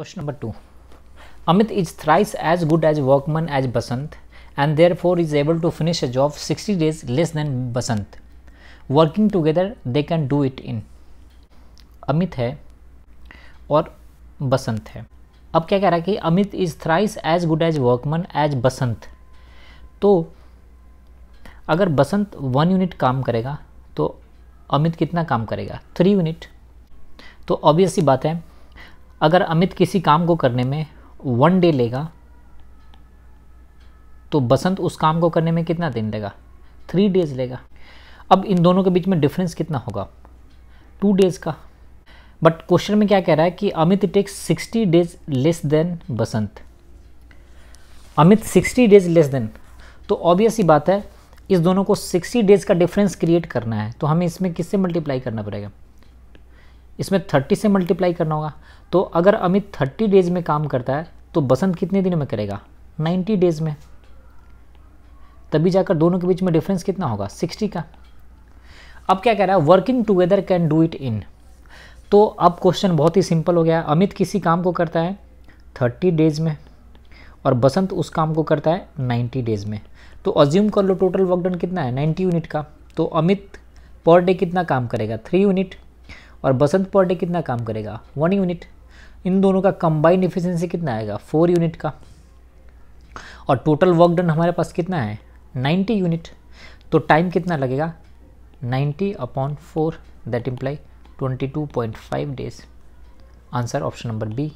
question number two Amit is thrice as good as workman as Basant and therefore is able to finish a job sixty days less than Basant working together they can do it in Amit है और बसंत है अब क्या कह रहा है कि Amit is thrice as good as workman as Basant तो अगर बसंत वन यूनिट काम करेगा तो अमित कितना काम करेगा थ्री यूनिट तो ऑब्वियस ही बात है अगर अमित किसी काम को करने में वन डे लेगा तो बसंत उस काम को करने में कितना दिन लेगा थ्री डेज लेगा अब इन दोनों के बीच में डिफरेंस कितना होगा टू डेज का बट क्वेश्चन में क्या कह रहा है कि Amit takes sixty days less than Basant Amit sixty days less than तो ऑब्वियस ही बात है इस दोनों को सिक्सटी डेज का डिफरेंस क्रिएट करना है तो हमें इसमें किससे मल्टीप्लाई करना पड़ेगा इसमें थर्टी से मल्टीप्लाई करना होगा तो अगर अमित थर्टी डेज़ में काम करता है तो बसंत कितने दिन में करेगा नाइन्टी डेज़ में तभी जाकर दोनों के बीच में डिफरेंस कितना होगा सिक्सटी का अब क्या कह रहा है working together can do it in तो अब क्वेश्चन बहुत ही सिंपल हो गया अमित किसी काम को करता है थर्टी डेज़ में और बसंत उस काम को करता है नाइन्टी डेज़ में तो अज्यूम कर लो टोटल वर्कडन कितना है नाइन्टी यूनिट का तो अमित पर डे कितना काम करेगा थ्री यूनिट और बसंत पर कितना काम करेगा वन यूनिट इन दोनों का कंबाइंड इफिशेंसी कितना आएगा फोर यूनिट का और टोटल वर्क डन हमारे पास कितना है नाइन्टी यूनिट तो टाइम कितना लगेगा ninety upon four that imply twenty two point five days answer option number B